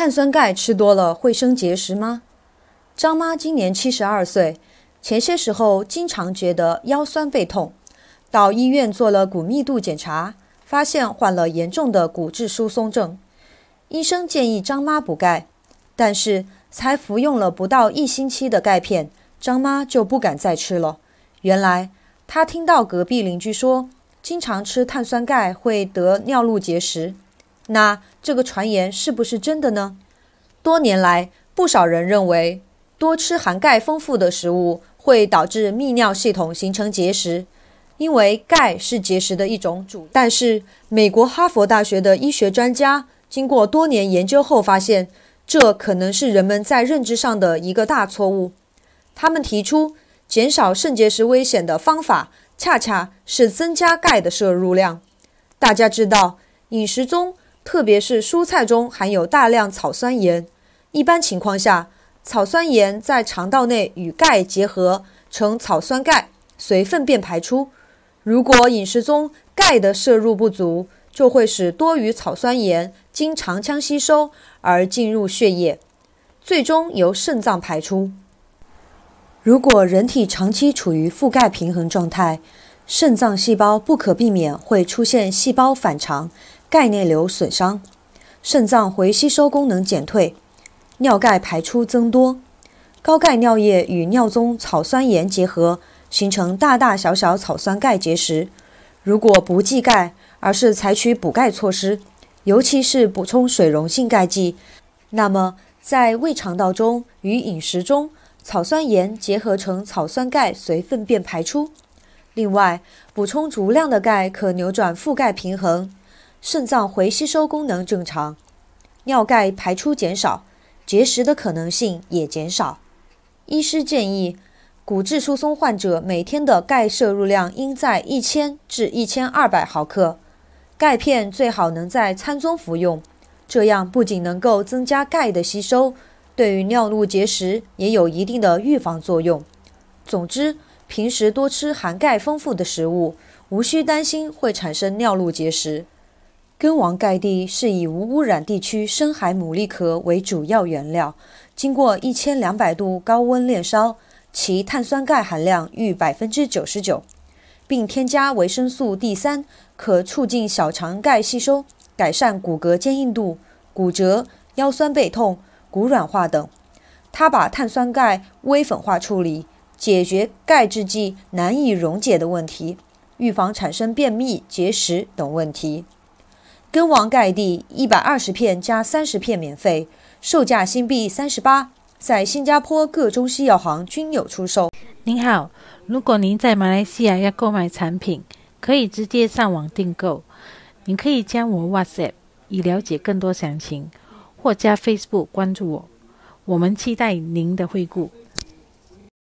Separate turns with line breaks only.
碳酸钙吃多了会生结石吗？张妈今年七十二岁，前些时候经常觉得腰酸背痛，到医院做了骨密度检查，发现患了严重的骨质疏松症。医生建议张妈补钙，但是才服用了不到一星期的钙片，张妈就不敢再吃了。原来她听到隔壁邻居说，经常吃碳酸钙会得尿路结石。那这个传言是不是真的呢？多年来，不少人认为多吃含钙丰富的食物会导致泌尿系统形成结石，因为钙是结石的一种主。但是，美国哈佛大学的医学专家经过多年研究后发现，这可能是人们在认知上的一个大错误。他们提出，减少肾结石危险的方法恰恰是增加钙的摄入量。大家知道，饮食中。特别是蔬菜中含有大量草酸盐，一般情况下，草酸盐在肠道内与钙结合成草酸钙，随粪便排出。如果饮食中钙的摄入不足，就会使多余草酸盐经肠腔吸收而进入血液，最终由肾脏排出。如果人体长期处于覆盖平衡状态，肾脏细胞不可避免会出现细胞反常。钙内瘤损伤，肾脏回吸收功能减退，尿钙排出增多，高钙尿液与尿中草酸盐结合，形成大大小小草酸钙结石。如果不忌钙，而是采取补钙措施，尤其是补充水溶性钙剂，那么在胃肠道中与饮食中草酸盐结合成草酸钙，随粪便排出。另外，补充足量的钙可扭转覆钙平衡。肾脏回吸收功能正常，尿钙排出减少，结石的可能性也减少。医师建议，骨质疏松患者每天的钙摄入量应在一千至一千二百毫克。钙片最好能在餐中服用，这样不仅能够增加钙的吸收，对于尿路结石也有一定的预防作用。总之，平时多吃含钙丰富的食物，无需担心会产生尿路结石。根王盖地是以无污染地区深海牡蛎壳为主要原料，经过一千两百度高温炼烧，其碳酸钙含量逾百分之九十九，并添加维生素 D 三，可促进小肠钙吸收，改善骨骼坚硬度、骨折、腰酸背痛、骨软化等。它把碳酸钙微粉化处理，解决钙制剂难以溶解的问题，预防产生便秘、结石等问题。根王盖地一百二十片加三十片免费，售价新币三十八，在新加坡各中西药行均有出售。您好，如果您在马来西亚要购买产品，可以直接上网订购。您可以加我 WhatsApp 以了解更多详情，或加 Facebook 关注我。我们期待您的惠顾。